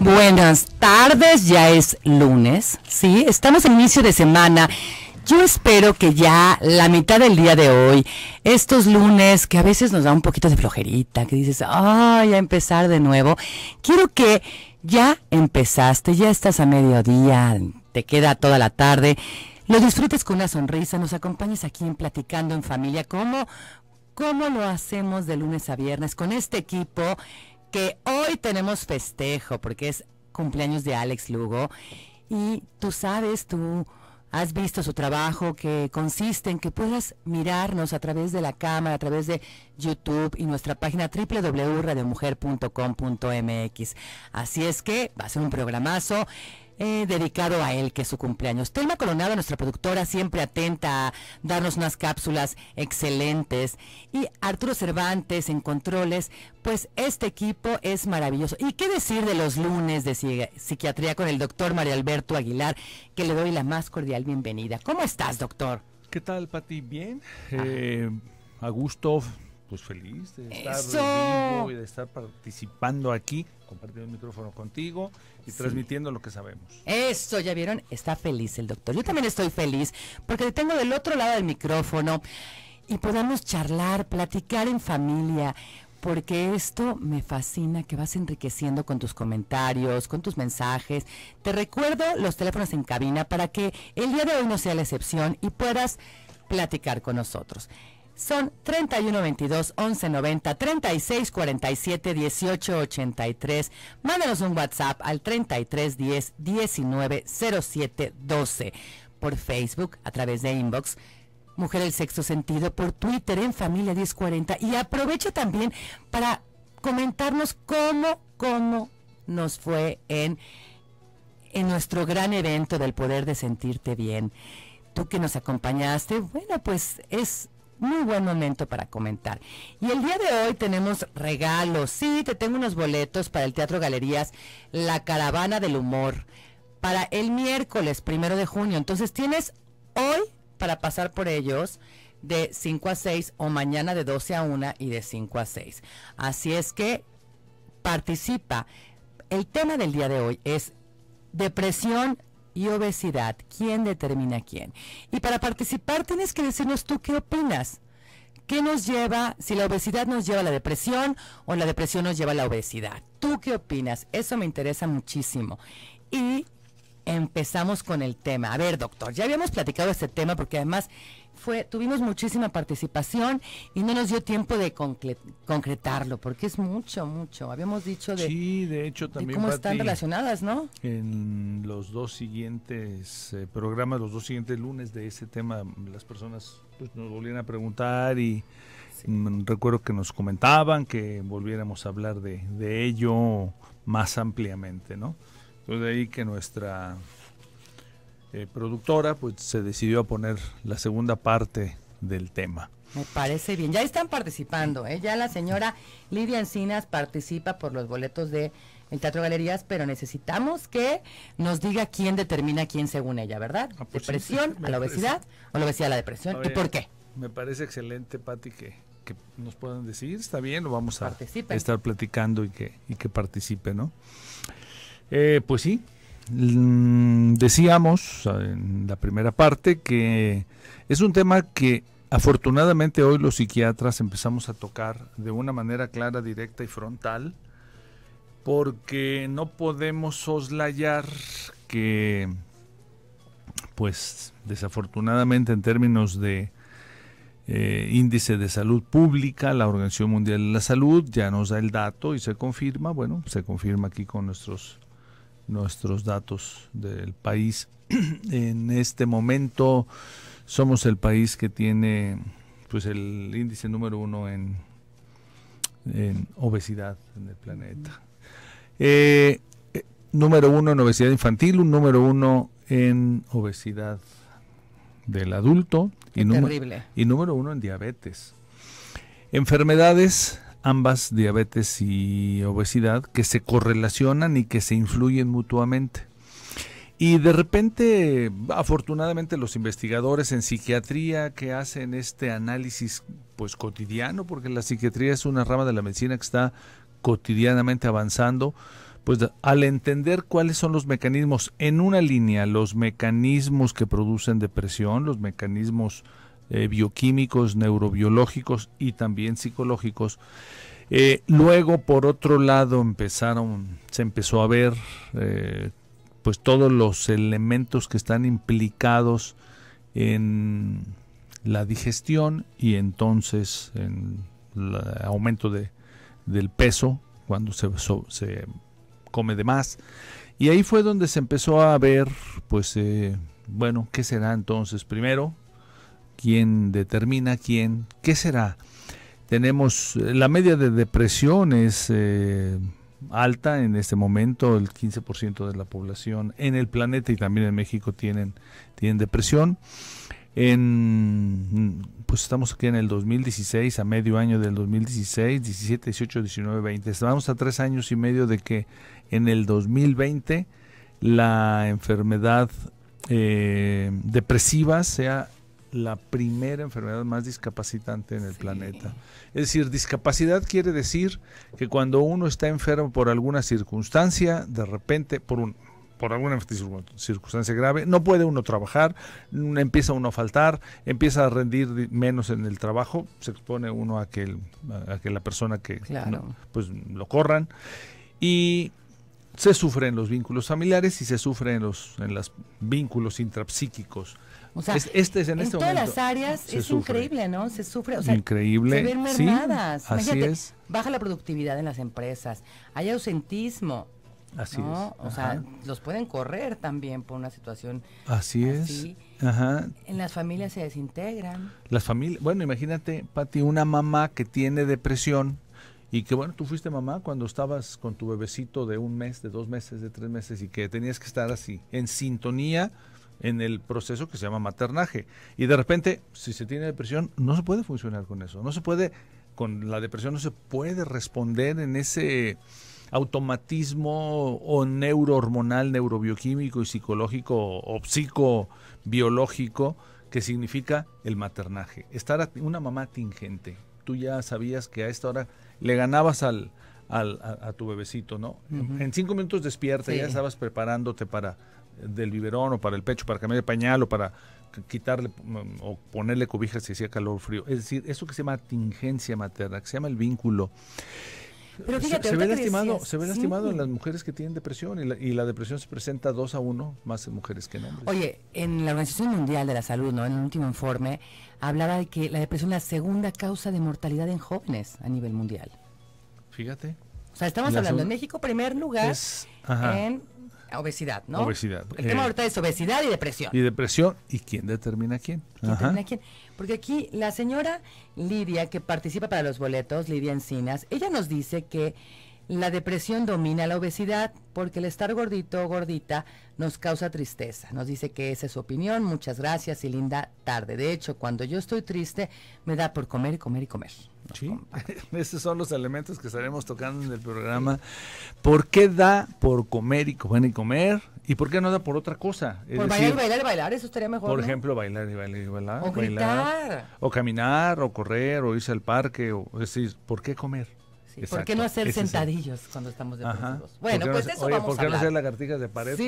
Buenas tardes, ya es lunes, ¿sí? Estamos en inicio de semana. Yo espero que ya la mitad del día de hoy, estos lunes que a veces nos da un poquito de flojerita, que dices, ay, a empezar de nuevo, quiero que ya empezaste, ya estás a mediodía, te queda toda la tarde, lo disfrutes con una sonrisa, nos acompañes aquí en Platicando en Familia, cómo cómo lo hacemos de lunes a viernes con este equipo que hoy tenemos festejo porque es cumpleaños de Alex Lugo y tú sabes, tú has visto su trabajo que consiste en que puedas mirarnos a través de la cámara, a través de YouTube y nuestra página www.radiomujer.com.mx. Así es que va a ser un programazo. Eh, dedicado a él, que es su cumpleaños. Telma Coronado, nuestra productora, siempre atenta a darnos unas cápsulas excelentes. Y Arturo Cervantes en controles, pues este equipo es maravilloso. ¿Y qué decir de los lunes de psiquiatría con el doctor María Alberto Aguilar, que le doy la más cordial bienvenida? ¿Cómo estás, doctor? ¿Qué tal, Pati? ¿Bien? Eh, a gusto, pues feliz de estar vivo y de estar participando aquí, compartiendo el micrófono contigo y transmitiendo lo que sabemos. Eso, ya vieron, está feliz el doctor. Yo también estoy feliz porque te tengo del otro lado del micrófono y podamos charlar, platicar en familia. Porque esto me fascina, que vas enriqueciendo con tus comentarios, con tus mensajes. Te recuerdo los teléfonos en cabina para que el día de hoy no sea la excepción y puedas platicar con nosotros son 3122 1190 3647-1883. 18 Mándanos un WhatsApp al 3310 19 12. Por Facebook, a través de inbox. Mujer el Sexto Sentido, por Twitter en Familia 1040. Y aprovecha también para comentarnos cómo, cómo nos fue en, en nuestro gran evento del poder de sentirte bien. Tú que nos acompañaste, bueno, pues es muy buen momento para comentar. Y el día de hoy tenemos regalos. Sí, te tengo unos boletos para el Teatro Galerías, La Caravana del Humor, para el miércoles primero de junio. Entonces tienes hoy para pasar por ellos de 5 a 6 o mañana de 12 a 1 y de 5 a 6. Así es que participa. El tema del día de hoy es depresión y obesidad. ¿Quién determina quién? Y para participar tienes que decirnos tú qué opinas. ¿Qué nos lleva, si la obesidad nos lleva a la depresión o la depresión nos lleva a la obesidad? ¿Tú qué opinas? Eso me interesa muchísimo. Y empezamos con el tema. A ver, doctor, ya habíamos platicado este tema porque además tuvimos muchísima participación y no nos dio tiempo de concretarlo, porque es mucho, mucho. Habíamos dicho de, sí, de, hecho, también, cómo están relacionadas, ¿no? En los dos siguientes eh, programas, los dos siguientes lunes de ese tema, las personas pues, nos volvían a preguntar y mm, recuerdo que nos comentaban que volviéramos a hablar de, de ello más ampliamente, ¿no? Entonces de ahí que nuestra eh, productora, pues se decidió a poner la segunda parte del tema. Me parece bien. Ya están participando, ¿eh? Ya la señora Lidia Encinas participa por los boletos de el Teatro Galerías, pero necesitamos que nos diga quién determina quién según ella, ¿verdad? Ah, pues ¿Depresión a la obesidad o la obesidad a la depresión? ¿Y por qué? Me parece excelente, Pati, que, que nos puedan decir. Está bien, lo vamos a estar platicando y que, que participe, ¿no? Eh, pues sí, Mm, decíamos en la primera parte que es un tema que afortunadamente hoy los psiquiatras empezamos a tocar de una manera clara, directa y frontal, porque no podemos soslayar que, pues desafortunadamente en términos de eh, índice de salud pública, la Organización Mundial de la Salud ya nos da el dato y se confirma, bueno, se confirma aquí con nuestros nuestros datos del país. en este momento somos el país que tiene pues el índice número uno en, obesidad en el planeta. Eh, eh, número uno en obesidad infantil, un número uno en obesidad del adulto y, y número uno en diabetes. Enfermedades ambas diabetes y obesidad que se correlacionan y que se influyen mutuamente. Y de repente, afortunadamente, los investigadores en psiquiatría que hacen este análisis pues cotidiano, porque la psiquiatría es una rama de la medicina que está cotidianamente avanzando, pues al entender cuáles son los mecanismos en una línea, los mecanismos que producen depresión, los mecanismos eh, bioquímicos, neurobiológicos y también psicológicos. Eh, luego, por otro lado, empezaron, se empezó a ver eh, pues todos los elementos que están implicados en la digestión y entonces en el aumento de, del peso cuando se, come de más. Y ahí fue donde se empezó a ver, pues, bueno, ¿qué será entonces? Primero, ¿Quién determina quién. ¿Qué será? Tenemos eh, la media de depresión es eh, alta en este momento, el 15% de la población en el planeta y también en México tienen, tienen depresión. En, pues estamos aquí en el 2016, a medio año del 2016, 17, 18, 19, 20. Estamos a tres años y medio de que en el 2020 la enfermedad eh, depresiva sea la primera enfermedad más discapacitante en el planeta. Es decir, discapacidad quiere decir que cuando uno está enfermo por alguna circunstancia, de repente, por un por alguna circunstancia grave, no puede uno trabajar, empieza uno a faltar, empieza a rendir menos en el trabajo, se expone uno a que, a que la persona que pues lo corran y se sufren los vínculos familiares y se sufren los en los vínculos intrapsíquicos. O sea, este es en, este todas las áreas es increíble, ¿no? Se sufre, o sea, increíble. se ven mermadas. así es. Baja la productividad en las empresas, hay ausentismo. Así es. O sea, los pueden correr también por una situación así. así. es. Ajá. En las familias se desintegran. Las familias, bueno, imagínate, Pati, una mamá que tiene depresión y que bueno, tú fuiste mamá cuando estabas con tu bebecito de un mes, de dos meses, de tres meses y que tenías que estar así, en sintonía en el proceso que se llama maternaje. Y de repente, si se tiene depresión, no se puede funcionar con eso. No se puede, con la depresión no se puede responder en ese automatismo o neurohormonal, neurobioquímico y psicológico o psicobiológico que significa el maternaje. Estar una mamá tingente. Tú ya sabías que a esta hora le ganabas al, al a, tu bebecito, ¿no? En cinco minutos despierta, ya estabas preparándote para, del biberón o para el pecho, para cambiar de pañal o para quitarle o ponerle cobijas si hacía calor o frío. Es decir, eso que se llama tingencia materna, que se llama el vínculo. Pero fíjate, se, ve lastimado, se ve lastimado en las mujeres que tienen depresión y la, depresión se presenta dos a uno más en mujeres que en hombres. Oye, en la Organización Mundial de la Salud, ¿no? en el último informe, hablaba de que la depresión es la segunda causa de mortalidad en jóvenes a nivel mundial. Fíjate. O sea, estamos hablando en México, primer lugar en Obesidad, ¿no? Obesidad. El tema eh, ahorita es obesidad y depresión. Y depresión, ¿y quién determina quién? determina quién? Porque aquí la señora Lidia, que participa para los boletos, Lidia Encinas, ella nos dice que la depresión domina la obesidad porque el estar gordito o gordita nos causa tristeza. Nos dice que esa es su opinión. Muchas gracias y linda tarde. De hecho, cuando yo estoy triste, me da por comer y comer y comer. sí, esos son los elementos que estaremos tocando en el programa. ¿Por qué da por comer y comer y comer? ¿Y por qué no da por otra cosa? por bailar bailar bailar, eso estaría mejor. Por ejemplo, bailar y bailar y bailar. O caminar, o correr, o irse al parque. O, es decir, ¿por qué comer? ¿Por qué no hacer sentadillos cuando estamos depresivos? Bueno, pues eso oye, ¿por qué no hacer lagartijas de pared? Por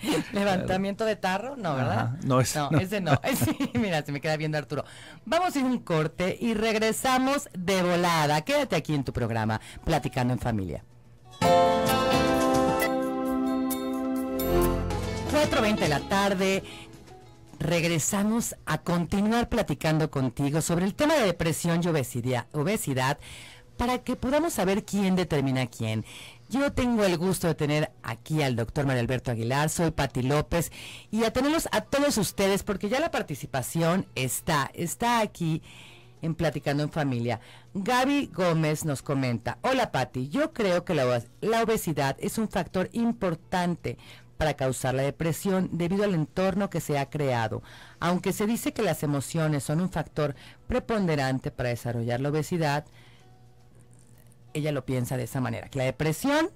Levantamiento de tarro, no, ¿verdad? No, no, ese no. mira, se me queda viendo Arturo. Vamos a ir un corte y regresamos de volada. Quédate aquí en tu programa, Platicando en Familia. 4.20 de la tarde, regresamos a continuar platicando contigo sobre el tema de depresión y obesidad, obesidad, para que podamos saber quién determina quién. Yo tengo el gusto de tener aquí al doctor María Alberto Aguilar, soy Patti López y a tenerlos a todos ustedes porque ya la participación está, está aquí en Platicando en Familia. Gaby Gómez nos comenta, hola Patti. yo creo que la obesidad es un factor importante para causar la depresión debido al entorno que se ha creado. Aunque se dice que las emociones son un factor preponderante para desarrollar la obesidad, ella lo piensa de esa manera, que la depresión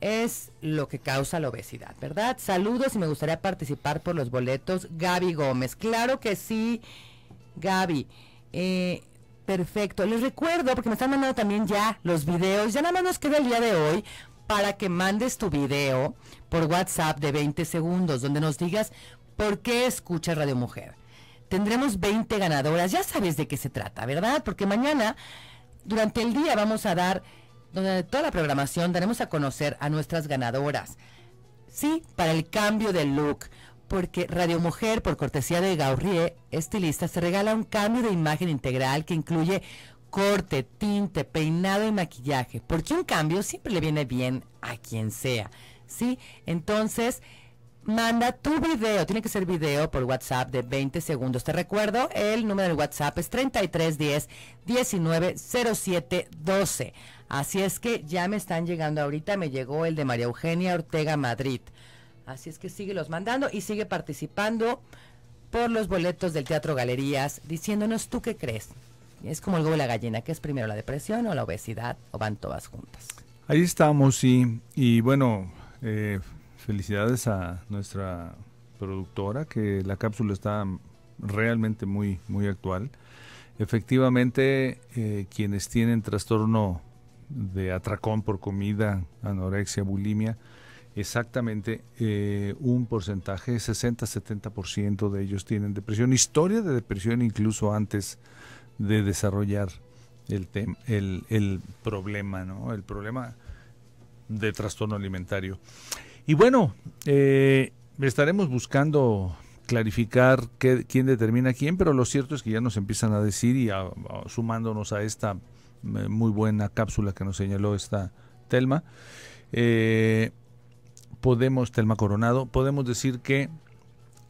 es lo que causa la obesidad, ¿verdad? Saludos y me gustaría participar por los boletos. Gaby Gómez, claro que sí, Gaby. Eh, perfecto. Les recuerdo, porque me están mandando también ya los videos, ya nada más nos queda el día de hoy para que mandes tu video por WhatsApp de 20 segundos, donde nos digas por qué escucha Radio Mujer. Tendremos 20 ganadoras, ya sabes de qué se trata, ¿verdad? Porque mañana durante el día vamos a dar, durante toda la programación, daremos a conocer a nuestras ganadoras. Sí, para el cambio de look, porque Radio Mujer, por cortesía de Gaurier, estilista, se regala un cambio de imagen integral que incluye corte, tinte, peinado y maquillaje, porque un cambio siempre le viene bien a quien sea. ¿Sí? Entonces, manda tu video, tiene que ser video por WhatsApp de 20 segundos. Te recuerdo, el número de WhatsApp es 3310 190712. Así es que ya me están llegando ahorita, me llegó el de María Eugenia Ortega Madrid. Así es que sigue los mandando y sigue participando por los boletos del Teatro Galerías, diciéndonos tú qué crees. Es como el huevo de la gallina, que es primero la depresión o la obesidad, o van todas juntas. Ahí estamos, y, y bueno, eh, Felicidades a nuestra productora, que la cápsula está realmente muy, muy actual. Efectivamente, eh, quienes tienen trastorno de atracón por comida, anorexia, bulimia, exactamente eh, un porcentaje, 60-70% de ellos tienen depresión, historia de depresión incluso antes de desarrollar el, tema el, el problema, ¿no? El problema de trastorno alimentario. Y bueno, eh, estaremos buscando clarificar quién determina quién, pero lo cierto es que ya nos empiezan a decir y sumándonos a esta mm, muy buena cápsula que nos señaló esta Telma, eh, podemos, Telma Coronado, podemos decir que,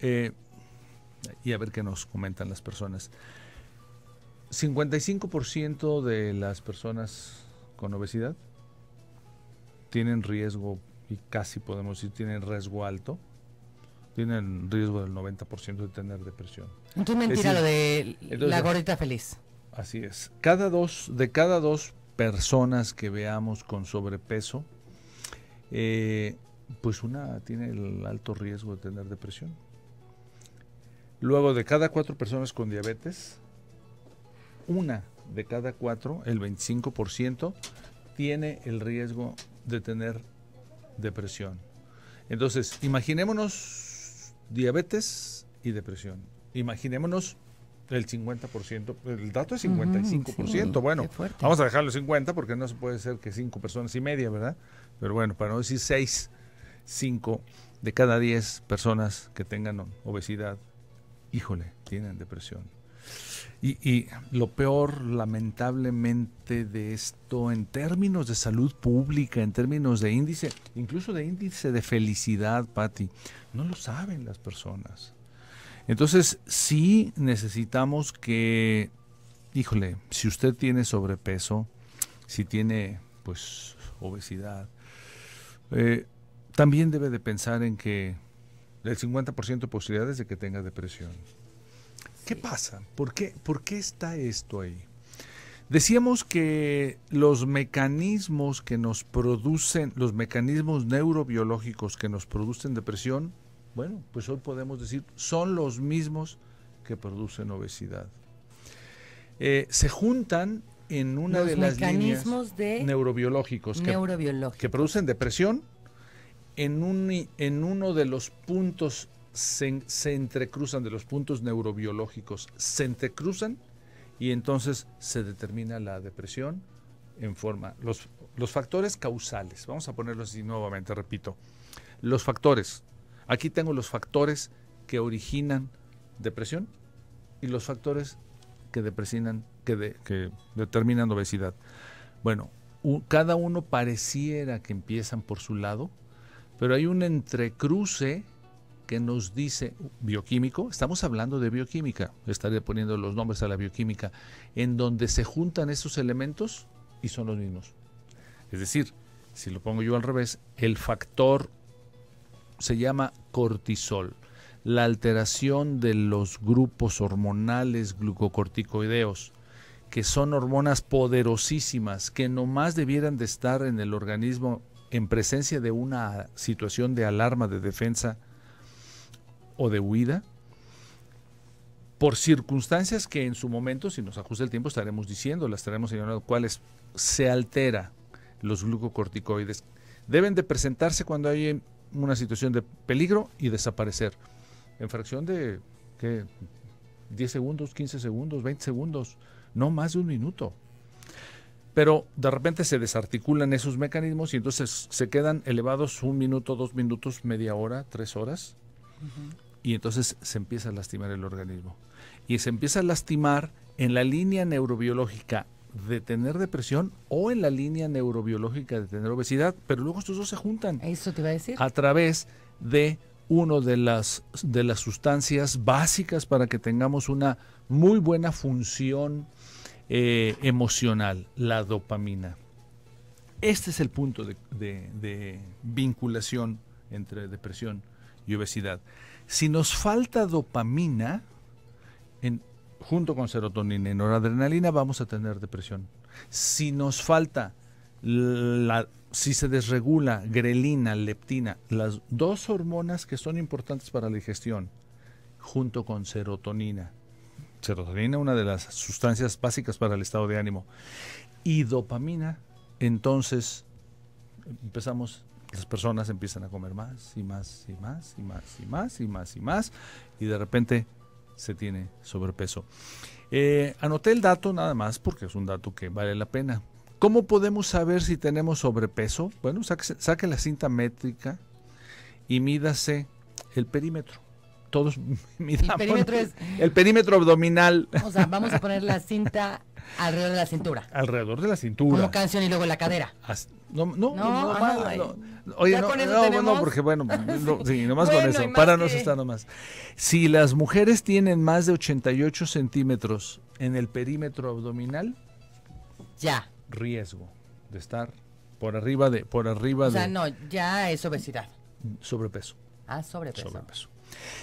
eh, y a ver qué nos comentan las personas, 55% de las personas con obesidad tienen riesgo casi podemos decir tienen riesgo alto, tienen riesgo del 90% de tener depresión. Entonces mentira lo de la gordita feliz. Así es. Cada dos, de cada dos personas que veamos con sobrepeso, eh, pues una tiene el alto riesgo de tener depresión. Luego, de cada cuatro personas con diabetes, una de cada cuatro, el 25%, tiene el riesgo de tener depresión. Entonces, imaginémonos diabetes y depresión. Imaginémonos el 50%, el dato es 55%. bueno, vamos a dejarlo 50 porque no se puede ser que 5 personas y media, ¿verdad? Pero bueno, para no decir 6, 5 de cada 10 personas que tengan obesidad, híjole, tienen depresión. Y, lo peor, lamentablemente, de esto en términos de salud pública, en términos de índice, incluso de índice de felicidad, Patti, no lo saben las personas. Entonces, sí necesitamos que, híjole, si usted tiene sobrepeso, si tiene, pues, obesidad, eh, también debe de pensar en que el 50% de posibilidades de que tenga depresión. ¿Qué pasa? ¿Por qué, ¿Por qué está esto ahí? Decíamos que los mecanismos que nos producen, los mecanismos neurobiológicos que nos producen depresión, bueno, pues hoy podemos decir, son los mismos que producen obesidad. Eh, se juntan en una de las mecanismos líneas neurobiológicos, que, que producen depresión en, un, en uno de los puntos se, entrecruzan de los puntos neurobiológicos, se entrecruzan y entonces se determina la depresión en forma, los, los factores causales, vamos a ponerlos así nuevamente, repito, los factores, aquí tengo los factores que originan depresión y los factores que, que, determinan obesidad. Bueno, cada uno pareciera que empiezan por su lado, pero hay un entrecruce que nos dice bioquímico, estamos hablando de bioquímica, estaré poniendo los nombres a la bioquímica, en donde se juntan esos elementos y son los mismos. Es decir, si lo pongo yo al revés, el factor se llama cortisol, la alteración de los grupos hormonales glucocorticoideos, que son hormonas poderosísimas, que nomás debieran de estar en el organismo en presencia de una situación de alarma de defensa o de huida por circunstancias que en su momento, si nos ajusta el tiempo, estaremos diciendo, las estaremos señalando, cuáles se altera los glucocorticoides. Deben de presentarse cuando hay una situación de peligro y desaparecer. En fracción de 10 segundos, 15 segundos, 20 segundos, no más de un minuto. Pero de repente se desarticulan esos mecanismos y entonces se quedan elevados un minuto, dos minutos, media hora, tres horas y entonces se empieza a lastimar el organismo. Y se empieza a lastimar en la línea neurobiológica de tener depresión o en la línea neurobiológica de tener obesidad, pero luego estos dos se juntan. Eso te iba a decir. A través de una de las, de las sustancias básicas para que tengamos una muy buena función eh, emocional, la dopamina. Este es el punto de, de vinculación entre depresión y obesidad. Si nos falta dopamina, en, junto con serotonina y noradrenalina, vamos a tener depresión. Si nos falta, la, si se desregula grelina, leptina, las dos hormonas que son importantes para la digestión, junto con serotonina. Serotonina, una de las sustancias básicas para el estado de ánimo. Y dopamina, entonces empezamos las personas empiezan a comer más y más y más y más y más y más y más y de repente se tiene sobrepeso. Eh, anoté el dato nada más porque es un dato que vale la pena. ¿Cómo podemos saber si tenemos sobrepeso? Bueno, saque, saque la cinta métrica y mídase el perímetro. Todos midamos. El perímetro, el perímetro abdominal. O sea, vamos a poner la cinta Alrededor de la cintura. Alrededor de la cintura. Como canción y luego la cadera. no, no, no, ah, no, Oye, no, no, no, porque bueno, sí, nomás con eso, para está nomás. Si las mujeres tienen más de 88 centímetros en el perímetro abdominal, ya. Riesgo de estar por arriba de, por arriba o sea, no, ya es obesidad. Sobrepeso. Ah, sobrepeso. Sobrepeso.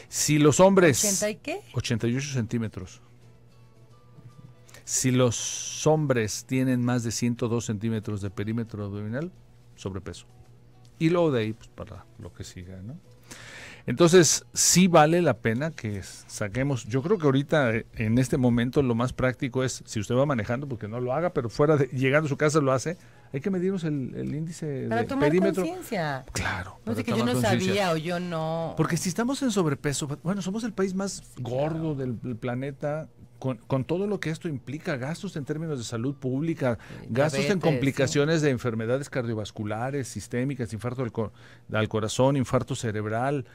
Si los hombres. y qué? 88 centímetros. Si los hombres tienen más de 102 centímetros de perímetro abdominal, sobrepeso. Y luego de ahí, pues para lo que siga, ¿no? Entonces, sí vale la pena que saquemos. Yo creo que ahorita, eh, en este momento, lo más práctico es, si usted va manejando, porque pues, no lo haga, pero fuera de, llegando a su casa lo hace, hay que medirnos el, índice de tomar perímetro. conciencia. Claro. No sé que yo no sabía o yo no. Porque si estamos en sobrepeso, bueno, somos el país más gordo del planeta con, todo lo que esto implica, gastos en términos de salud pública, eh, gastos en complicaciones de enfermedades cardiovasculares, sistémicas, infarto al, corazón, infarto cerebral,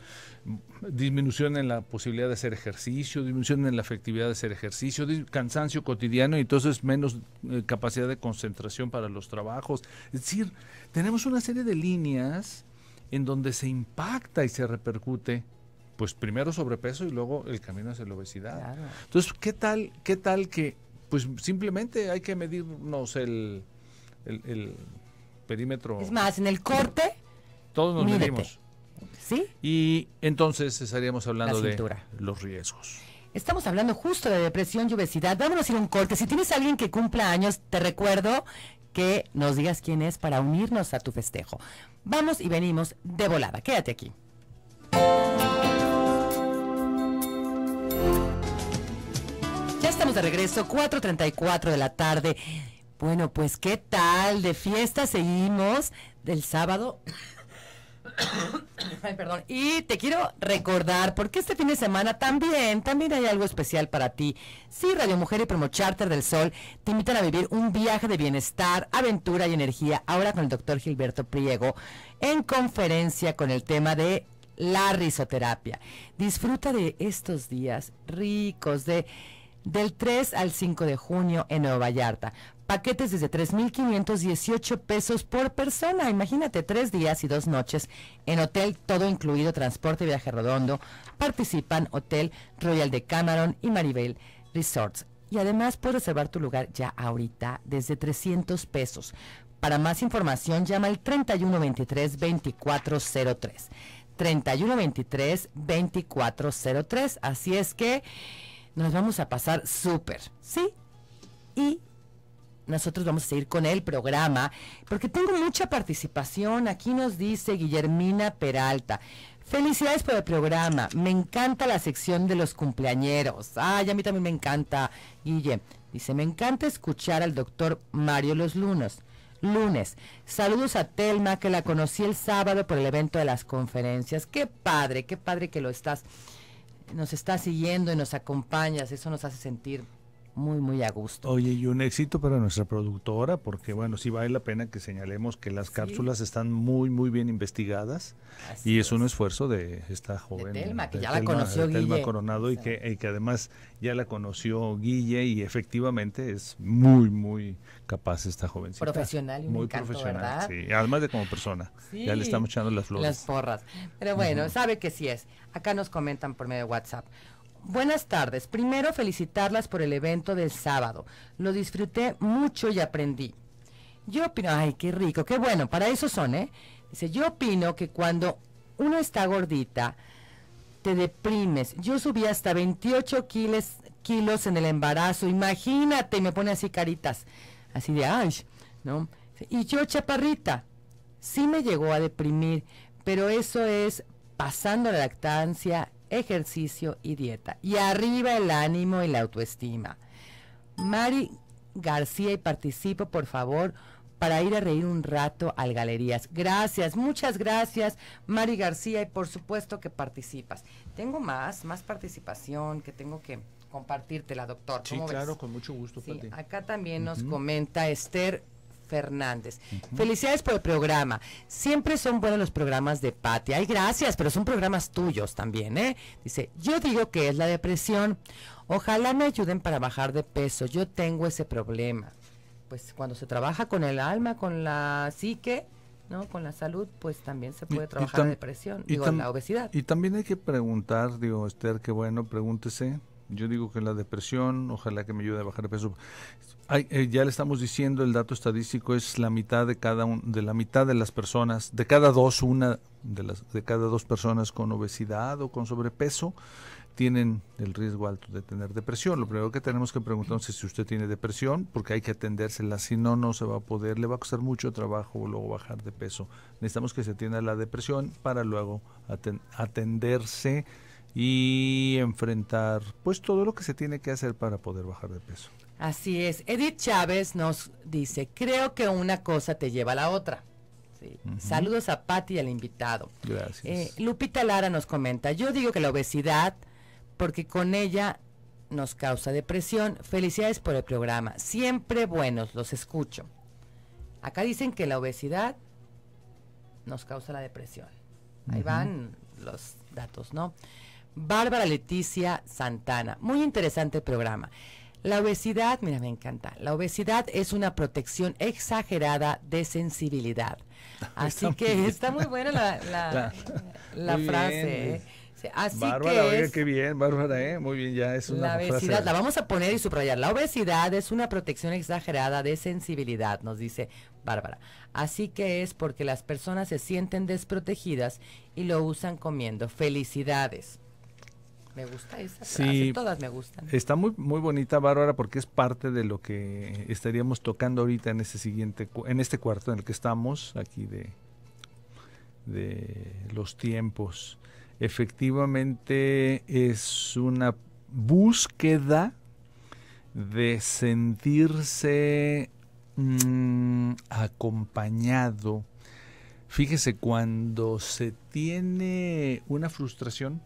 disminución en la posibilidad de hacer ejercicio, disminución en la efectividad de hacer ejercicio, cansancio cotidiano y entonces menos eh, capacidad de concentración para los trabajos. Es decir, tenemos una serie de líneas en donde se impacta y se repercute pues primero sobrepeso y luego el camino hacia la obesidad. Entonces, ¿qué tal, qué tal que, pues simplemente hay que medirnos el, perímetro? Es más, en el corte. Todos nos medimos. ¿Sí? Y entonces estaríamos hablando de los riesgos. Estamos hablando justo de depresión y obesidad. Vámonos a ir a un corte. Si tienes a alguien que cumpla años, te recuerdo que nos digas quién es para unirnos a tu festejo. Vamos y venimos de volada. Quédate aquí. estamos de regreso, 4.34 de la tarde. Bueno, pues qué tal, de fiesta seguimos del sábado. perdón. Y te quiero recordar, porque este fin de semana también, también hay algo especial para ti. Sí, Radio Mujer y Promo Charter del Sol te invitan a vivir un viaje de bienestar, aventura y energía, ahora con el doctor Gilberto Priego, en conferencia con el tema de la risoterapia. Disfruta de estos días ricos de del 3 al 5 de junio en Nueva Vallarta. Paquetes desde 3.518 pesos por persona. Imagínate, tres días y dos noches en hotel, todo incluido, transporte, viaje redondo. Participan Hotel Royal de Cameron y Maribel Resorts. Y además puedes reservar tu lugar ya ahorita desde 300 pesos. Para más información llama al 3123-2403. 3123-2403. Así es que nos vamos a pasar súper, ¿sí? Y nosotros vamos a seguir con el programa, porque tengo mucha participación. Aquí nos dice Guillermina Peralta. Felicidades por el programa. Me encanta la sección de los cumpleañeros. Ay, a mí también me encanta, Guille. Dice, me encanta escuchar al doctor Mario Los Lunos. Lunes. Saludos a Telma, que la conocí el sábado por el evento de las conferencias. Qué padre, qué padre que lo estás nos está siguiendo y nos acompañas, eso nos hace sentir muy, muy a gusto. Oye, y un éxito para nuestra productora, porque bueno, sí vale la pena que señalemos que las cápsulas están muy, muy bien investigadas y es, un esfuerzo de esta joven. De Telma, que ya la conoció Guille. Coronado y que, que además ya la conoció Guille y efectivamente es muy, muy capaz esta jovencita. Profesional Muy profesional, ¿verdad? sí. Además de como persona. ya le estamos echando las flores. Las porras. Pero bueno, sabe que sí es. Acá nos comentan por medio de WhatsApp. Buenas tardes. Primero felicitarlas por el evento del sábado. Lo disfruté mucho y aprendí. Yo opino, ay, qué rico, qué bueno, para eso son, ¿eh? Dice, yo opino que cuando uno está gordita, te deprimes. Yo subí hasta 28 kilos, en el embarazo, imagínate, me pone así caritas, así de, ay, ¿no? Y yo, chaparrita, sí me llegó a deprimir, pero eso es pasando la lactancia ejercicio y dieta. Y arriba el ánimo y la autoestima. Mari García y participo, por favor, para ir a reír un rato al Galerías. Gracias, muchas gracias, Mari García, y por supuesto que participas. Tengo más, más participación que tengo que compartirte la doctor. Sí, claro, con mucho gusto. acá también nos comenta Esther Fernández. Felicidades por el programa. Siempre son buenos los programas de Pati. Ay, gracias, pero son programas tuyos también, ¿eh? Dice, yo digo que es la depresión. Ojalá me ayuden para bajar de peso. Yo tengo ese problema. Pues cuando se trabaja con el alma, con la psique, ¿no? Con la salud, pues también se puede trabajar la depresión, y con la obesidad. Y también hay que preguntar, digo, Esther, qué bueno, pregúntese yo digo que la depresión, ojalá que me ayude a bajar de peso. Eh, ya le estamos diciendo, el dato estadístico es la mitad de cada de la mitad de las personas, de cada dos, una de las de cada dos personas con obesidad o con sobrepeso tienen el riesgo alto de tener depresión. Lo primero que tenemos que preguntarnos es si usted tiene depresión, porque hay que atendérsela, si no, no se va a poder, le va a costar mucho trabajo luego bajar de peso. Necesitamos que se atienda la depresión para luego atenderse y enfrentar pues todo lo que se tiene que hacer para poder bajar de peso. Así es. Edith Chávez nos dice, creo que una cosa te lleva a la otra. Saludos a Patti y al invitado. Gracias. Eh, Lupita Lara nos comenta, yo digo que la obesidad, porque con ella nos causa depresión. Felicidades por el programa. Siempre buenos, los escucho. Acá dicen que la obesidad nos causa la depresión. Ahí van los datos, ¿no? Bárbara Leticia Santana. Muy interesante programa. La obesidad, mira, me encanta. La obesidad es una protección exagerada de sensibilidad. Así que está muy buena la, frase. ¿eh? Bárbara, que qué bien, Bárbara, ¿eh? Muy bien, ya es una La obesidad, la vamos a poner y subrayar. La obesidad es una protección exagerada de sensibilidad, nos dice Bárbara. Así que es porque las personas se sienten desprotegidas y lo usan comiendo. Felicidades. Me gusta esa sí, todas me gustan. Está muy muy bonita Bárbara porque es parte de lo que estaríamos tocando ahorita en este siguiente en este cuarto en el que estamos aquí de de los tiempos. Efectivamente es una búsqueda de sentirse mm, acompañado. Fíjese, cuando se tiene una frustración,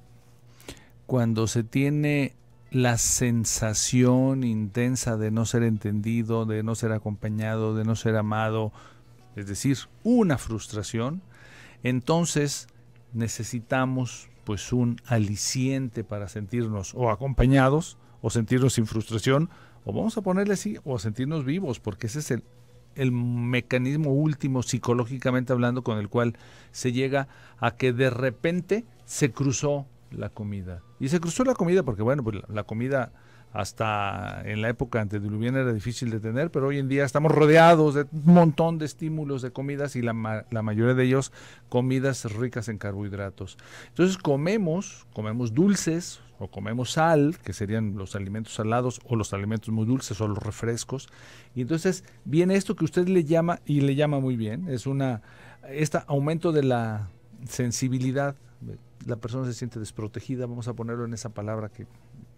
cuando se tiene la sensación intensa de no ser entendido, de no ser acompañado, de no ser amado, es decir, una frustración, entonces necesitamos pues un aliciente para sentirnos o acompañados o sentirnos sin frustración o vamos a ponerle así o sentirnos vivos porque ese es el, el mecanismo último psicológicamente hablando con el cual se llega a que de repente se cruzó la comida. Y se cruzó la comida porque, bueno, pues, la, comida hasta en la época antediluviana era difícil de tener, pero hoy en día estamos rodeados de un montón de estímulos de comidas y la, mayoría de ellos comidas ricas en carbohidratos. Entonces comemos, comemos dulces o comemos sal, que serían los alimentos salados o los alimentos muy dulces o los refrescos. Y entonces viene esto que usted le llama y le llama muy bien, es una este aumento de la sensibilidad la persona se siente desprotegida, vamos a ponerlo en esa palabra que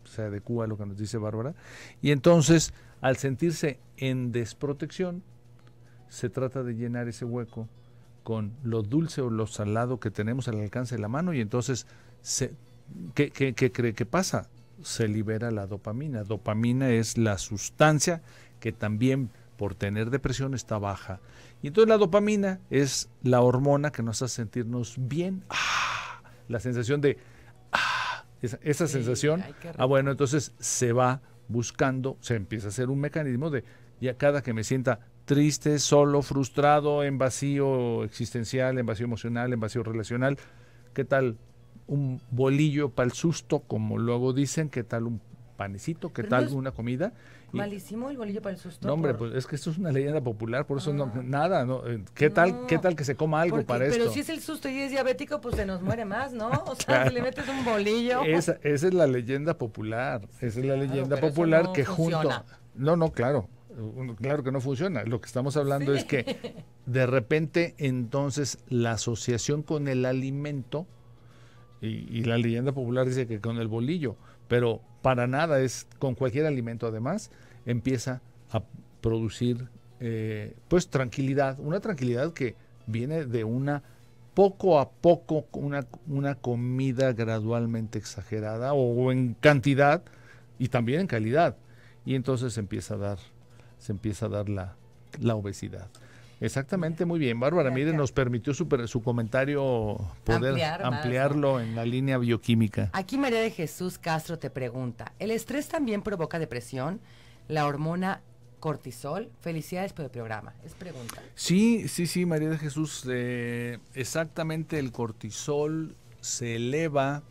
se adecua a lo que nos dice Bárbara, y entonces al sentirse en desprotección, se trata de llenar ese hueco con lo dulce o lo salado que tenemos al alcance de la mano y entonces, ¿qué, qué cree que pasa? Se libera la dopamina. Dopamina es la sustancia que también por tener depresión está baja. Y entonces la dopamina es la hormona que nos hace sentirnos bien. ¡Ah! la sensación de, ah, esa, sensación, ah, bueno, entonces se va buscando, se empieza a hacer un mecanismo de, ya cada que me sienta triste, solo, frustrado, en vacío existencial, en vacío emocional, en vacío relacional, ¿qué tal un bolillo para el susto, como luego dicen? ¿Qué tal un panecito, ¿qué tal una comida? Malísimo el bolillo para el susto. No, hombre, pues es que esto es una leyenda popular, por eso no, ah. nada, ¿no? Eh, ¿Qué tal, qué tal que se coma algo para esto? Pero si es el susto y es diabético, pues se nos muere más, ¿no? O sea, si le metes un bolillo. Esa, esa es la leyenda popular, esa es la leyenda popular que junto. No, no, claro. Claro que no funciona. Lo que estamos hablando es que de repente entonces la asociación con el alimento y la leyenda popular dice que con el bolillo, pero para nada es con cualquier alimento además, empieza a producir eh, pues tranquilidad, una tranquilidad que viene de una poco a poco una, una comida gradualmente exagerada o en cantidad y también en calidad. Y entonces se empieza a dar, se empieza a dar la obesidad. Exactamente, muy bien. Bárbara, mire, nos permitió su, comentario poder ampliarlo en la línea bioquímica. Aquí María de Jesús Castro te pregunta, ¿el estrés también provoca depresión? ¿La hormona cortisol? Felicidades por el programa. Es pregunta. Sí, sí, sí, María de Jesús. Eh, exactamente, el cortisol se eleva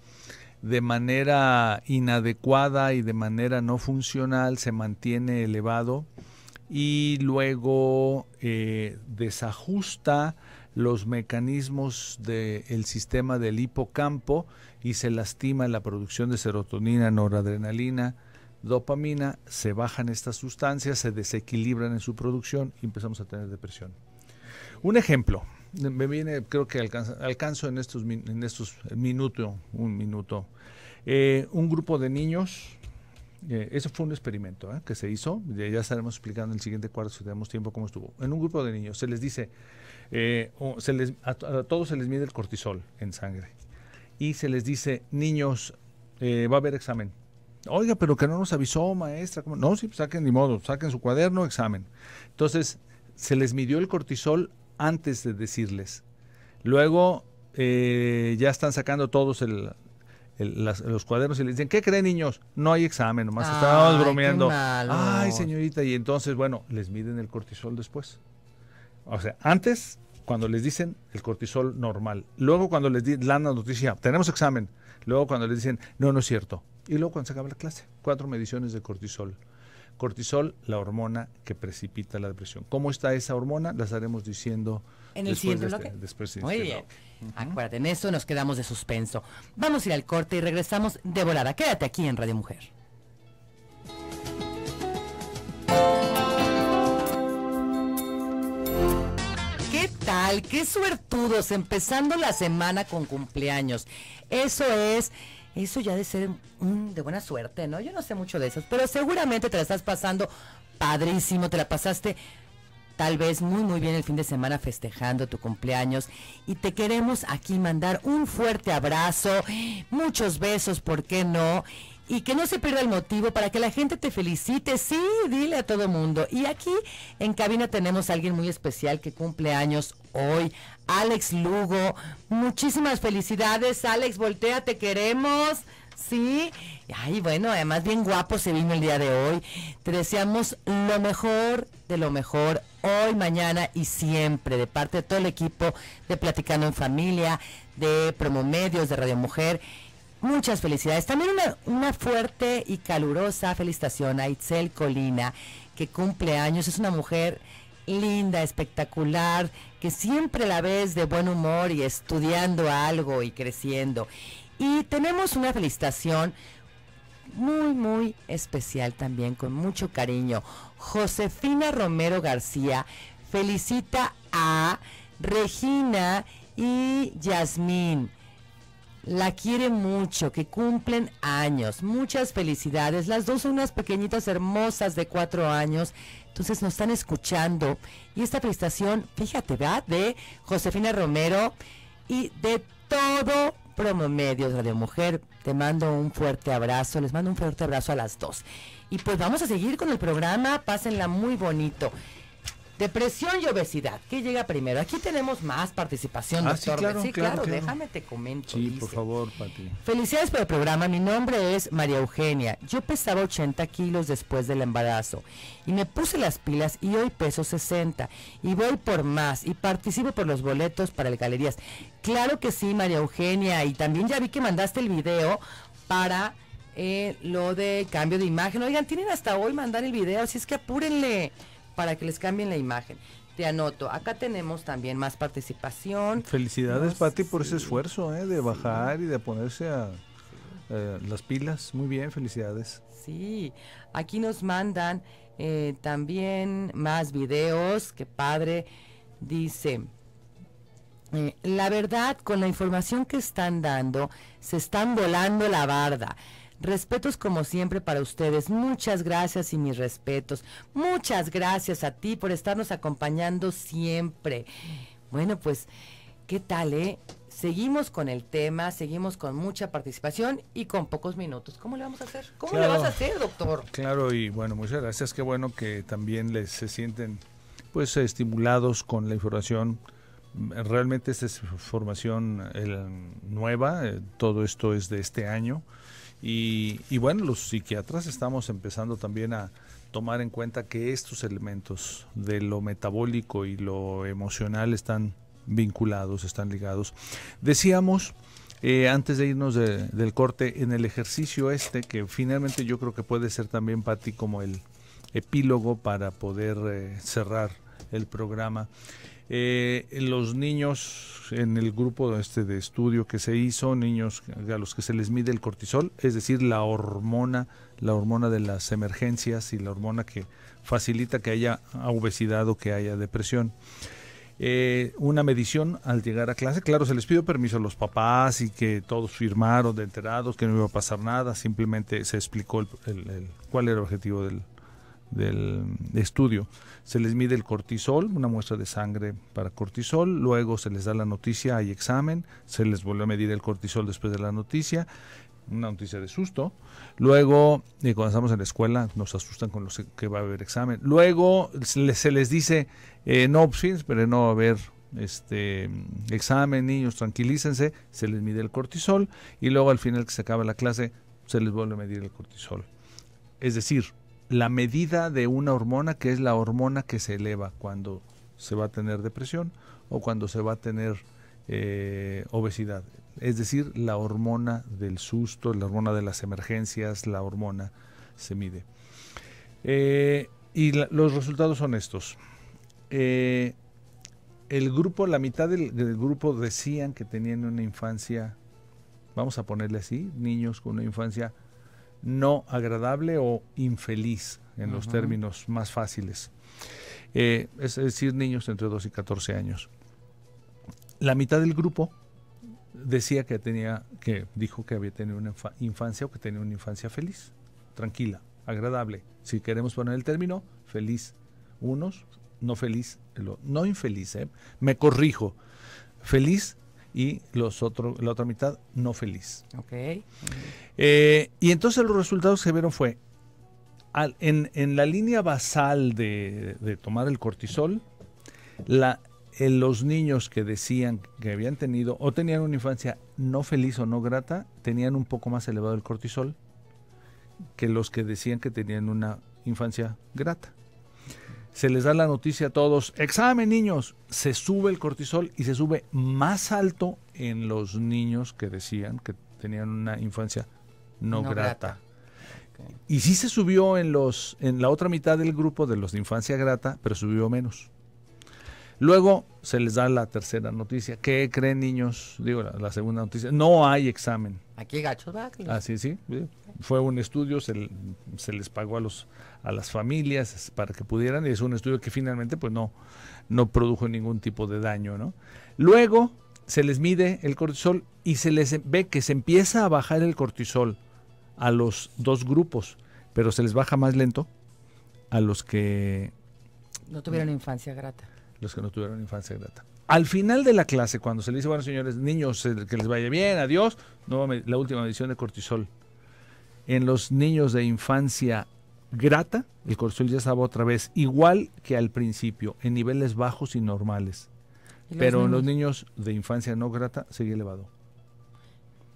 de manera inadecuada y de manera no funcional, se mantiene elevado y luego eh, desajusta los mecanismos del sistema del hipocampo y se lastima la producción de serotonina, noradrenalina, dopamina, se bajan estas sustancias, se desequilibran en su producción y empezamos a tener depresión. Un ejemplo, me viene, creo que alcanzo, en estos, en estos minutos, un minuto, eh, un grupo de niños eh, eso fue un experimento ¿eh? que se hizo, ya, estaremos explicando en el siguiente cuarto si tenemos tiempo cómo estuvo. En un grupo de niños se les dice, eh, a, todos se les mide el cortisol en sangre y se les dice, niños, va a haber examen. Oiga, pero que no nos avisó maestra. No, sí, pues saquen ni modo, saquen su cuaderno, examen. Entonces, se les midió el cortisol antes de decirles. Luego, ya están sacando todos el, los cuadernos y les dicen, ¿qué creen niños? No hay examen, nomás estábamos bromeando. Ay, señorita, y entonces, bueno, les miden el cortisol después. O sea, antes, cuando les dicen el cortisol normal, luego cuando les dan la noticia, tenemos examen, luego cuando les dicen, no, no es cierto, y luego cuando se acaba la clase, cuatro mediciones de cortisol. Cortisol, la hormona que precipita la depresión. ¿Cómo está esa hormona? La estaremos diciendo en el este, Muy este bien. Acuérdate, en eso nos quedamos de suspenso. Vamos a ir al corte y regresamos de volada. Quédate aquí en Radio Mujer. ¿Qué tal? ¡Qué suertudos! Empezando la semana con cumpleaños. Eso es eso ya de ser un de buena suerte, ¿no? Yo no sé mucho de eso, pero seguramente te la estás pasando padrísimo, te la pasaste tal vez muy muy bien el fin de semana festejando tu cumpleaños y te queremos aquí mandar un fuerte abrazo, muchos besos, ¿por qué no? y que no se pierda el motivo para que la gente te felicite. Sí, dile a todo mundo. Y aquí en cabina tenemos a alguien muy especial que cumple años hoy, Alex Lugo. Muchísimas felicidades, Alex. Voltea, te queremos. Sí, ay, bueno, además bien guapo se vino el día de hoy. Te deseamos lo mejor de lo mejor hoy, mañana y siempre de parte de todo el equipo de Platicando en Familia, de Promomedios, de Radio Mujer Muchas felicidades. También una, fuerte y calurosa felicitación a Itzel Colina, que cumple años. Es una mujer linda, espectacular, que siempre la ves de buen humor y estudiando algo y creciendo. Y tenemos una felicitación muy, muy especial también, con mucho cariño. Josefina Romero García felicita a Regina y Yasmín la quiere mucho, que cumplen años. Muchas felicidades. Las dos son unas pequeñitas hermosas de cuatro años. Entonces nos están escuchando. Y esta prestación, fíjate, va de Josefina Romero y de todo Promo Medios Radio Mujer. Te mando un fuerte abrazo. Les mando un fuerte abrazo a las dos. Y pues vamos a seguir con el programa. Pásenla muy bonito. Depresión y obesidad. ¿Qué llega primero? Aquí tenemos más participación, ah, doctor. Sí, claro, déjame te comento. Sí, por favor, Pati. Felicidades por el programa. Mi nombre es María Eugenia. Yo pesaba 80 kilos después del embarazo y me puse las pilas y hoy peso 60 y voy por más y participo por los boletos para las Galerías. Claro que sí, María Eugenia. Y también ya vi que mandaste el video para eh, lo de cambio de imagen. Oigan, tienen hasta hoy mandar el video, así es que apúrenle para que les cambien la imagen. Te anoto, acá tenemos también más participación. Felicidades, Pati, por ese esfuerzo ¿eh? de bajar y de ponerse a... Eh, las pilas, muy bien, felicidades. Sí, aquí nos mandan eh, también más videos, que padre, dice, la verdad, con la información que están dando, se están volando la barda. Respetos como siempre para ustedes. Muchas gracias y mis respetos. Muchas gracias a ti por estarnos acompañando siempre. Bueno, pues, ¿qué tal, eh? Seguimos con el tema, seguimos con mucha participación y con pocos minutos. ¿Cómo le vamos a hacer? ¿Cómo le vas a hacer, doctor? Claro, y bueno, muchas gracias. Qué bueno que también les se sienten pues estimulados con la información. Realmente esta es formación eh, nueva, eh, todo esto es de este año y, bueno, los psiquiatras estamos empezando también a tomar en cuenta que estos elementos de lo metabólico y lo emocional están vinculados, están ligados. Decíamos, eh, antes de irnos del corte, en el ejercicio este, que finalmente yo creo que puede ser también, ti como el epílogo para poder eh, cerrar el programa. Eh, los niños en el grupo este de estudio que se hizo, niños a los que se les mide el cortisol, es decir, la hormona, la hormona de las emergencias y la hormona que facilita que haya obesidad o que haya depresión. Eh, una medición al llegar a clase. Claro, se les pidió permiso a los papás y que todos firmaron de enterados que no iba a pasar nada. Simplemente se explicó cuál era el objetivo del, del estudio. Se les mide el cortisol, una muestra de sangre para cortisol, luego se les da la noticia, hay examen, se les vuelve a medir el cortisol después de la noticia, una noticia de susto. Luego, eh, cuando estamos en la escuela, nos asustan con lo e, que va a haber examen. Luego se les, dice, eh, no opciones, pero no va a haber este examen, niños, tranquilícense, se les mide el cortisol y luego al final que se acaba la clase, se les vuelve a medir el cortisol. Es decir, la medida de una hormona que es la hormona que se eleva cuando se va a tener depresión o cuando se va a tener eh, obesidad. Es decir, la hormona del susto, la hormona de las emergencias, la hormona se mide. Eh, y los resultados son estos. Eh, el grupo, la mitad del, del, grupo decían que tenían una infancia, vamos a ponerle así, niños con una infancia no agradable o infeliz, en los términos más fáciles. Eh, es decir, niños entre 2 y 14 años. La mitad del grupo decía que tenía, que dijo que había tenido una infancia o que tenía una infancia feliz, tranquila, agradable. Si queremos poner el término, feliz. Unos, no feliz, no infeliz, ¿eh? me corrijo. Feliz y los otro, la otra mitad no feliz. Eh, y entonces los resultados que vieron fue, en, en, la línea basal de, de tomar el cortisol, la, en eh, los niños que decían que habían tenido o tenían una infancia no feliz o no grata, tenían un poco más elevado el cortisol que los que decían que tenían una infancia grata se les da la noticia a todos, examen niños, se sube el cortisol y se sube más alto en los niños que decían que tenían una infancia no, grata. Y sí se subió en los en la otra mitad del grupo de los de infancia grata, pero subió menos. Luego se les da la tercera noticia. ¿Qué creen niños? Digo, la, segunda noticia. No hay examen. Aquí gachos ¿verdad? Ah, sí. Fue un estudio, se, se, les pagó a, los, a las familias para que pudieran y es un estudio que finalmente pues no, no produjo ningún tipo de daño. ¿no? Luego se les mide el cortisol y se les ve que se empieza a bajar el cortisol a los dos grupos, pero se les baja más lento a los que... No tuvieron infancia grata los que no tuvieron infancia grata. Al final de la clase, cuando se le dice, bueno, señores, niños, eh, que les vaya bien, adiós, la última medición de cortisol. En los niños de infancia grata, el cortisol ya estaba otra vez, igual que al principio, en niveles bajos y normales. Pero en los niños de infancia no grata, seguía elevado.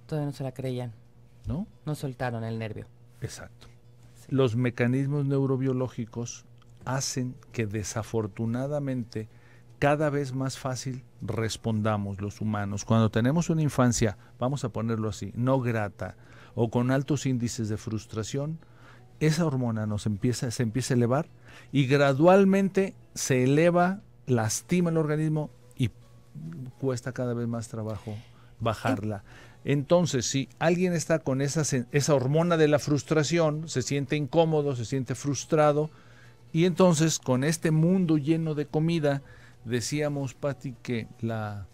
Todavía no se la creían. ¿No? No soltaron el nervio. Exacto. Los mecanismos neurobiológicos hacen que desafortunadamente cada vez más fácil respondamos los humanos. Cuando tenemos una infancia, vamos a ponerlo así, no grata o con altos índices de frustración, esa hormona nos empieza, se empieza a elevar y gradualmente se eleva, lastima el organismo y cuesta cada vez más trabajo bajarla. Entonces, si alguien está con esa hormona de la frustración, se siente incómodo, se siente frustrado, y entonces, con este mundo lleno de comida, decíamos, Patti, que la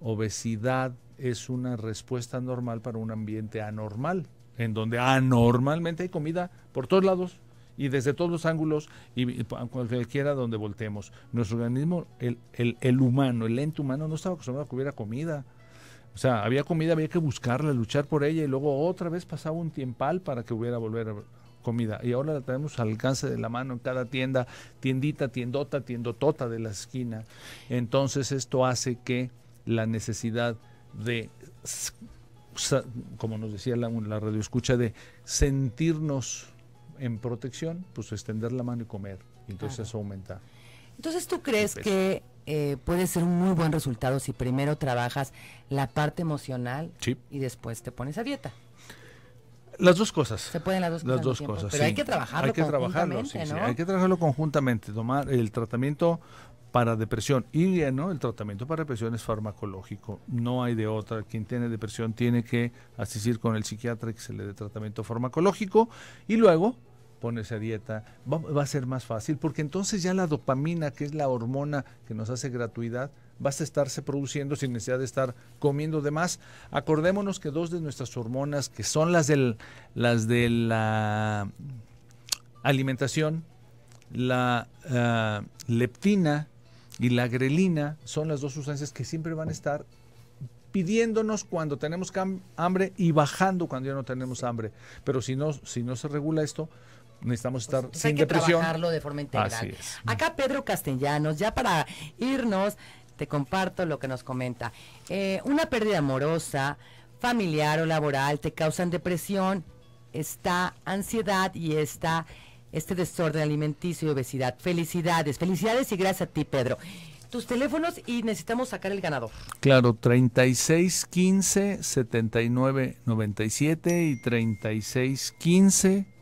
obesidad es una respuesta normal para un ambiente anormal, en donde anormalmente hay comida por todos lados y desde todos los ángulos y cualquiera donde voltemos. Nuestro organismo, el, el, humano, el ente humano, no estaba acostumbrado a que hubiera comida. O sea, había comida, había que buscarla, luchar por ella y luego otra vez pasaba un tiempal para que hubiera volver a comida. Y ahora la tenemos al alcance de la mano en cada tienda, tiendita, tiendota, tiendotota de la esquina. Entonces esto hace que la necesidad de, como nos decía la, radio escucha, de sentirnos en protección, pues extender la mano y comer. Entonces eso aumenta. Entonces, ¿tú crees que eh, puede ser un muy buen resultado si primero trabajas la parte emocional y después te pones a dieta? Las dos cosas. Se pueden las dos las cosas. Dos cosas pero hay que trabajarlo hay que trabajarlo, hay que trabajarlo conjuntamente, tomar el tratamiento para depresión y no el tratamiento para depresión es farmacológico, no hay de otra, quien tiene depresión tiene que asistir con el psiquiatra que se le dé tratamiento farmacológico y luego ponerse a dieta, va, va a ser más fácil porque entonces ya la dopamina, que es la hormona que nos hace gratuidad, vas a estarse produciendo sin necesidad de estar comiendo de más. Acordémonos que dos de nuestras hormonas, que son las, del, las de la alimentación, la ah, leptina y la grelina, son las dos sustancias que siempre van a estar pidiéndonos cuando tenemos hambre y bajando cuando ya no tenemos hambre. Pero si no, si no se regula esto, necesitamos pues, estar pues, sin sin hay que trabajarlo de forma integral. Acá Pedro Castellanos, ya para irnos, te comparto lo que nos comenta. Eh, una pérdida amorosa, familiar o laboral te causan depresión, está ansiedad y está este desorden alimenticio y obesidad. Felicidades, felicidades y gracias a ti, Pedro. Tus teléfonos y necesitamos sacar el ganador. Claro, 3615-7997 y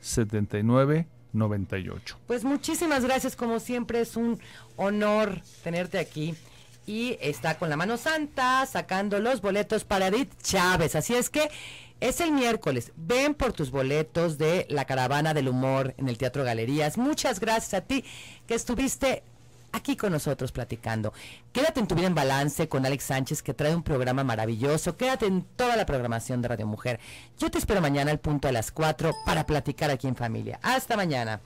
3615-7998. Pues muchísimas gracias, como siempre es un honor tenerte aquí y está con la mano santa sacando los boletos para Edith Chávez. Así es que es el miércoles. Ven por tus boletos de la caravana del humor en el Teatro Galerías. Muchas gracias a ti que estuviste aquí con nosotros platicando. Quédate en tu vida en balance con Alex Sánchez que trae un programa maravilloso. Quédate en toda la programación de Radio Mujer. Yo te espero mañana al punto de las 4 para platicar aquí en familia. Hasta mañana.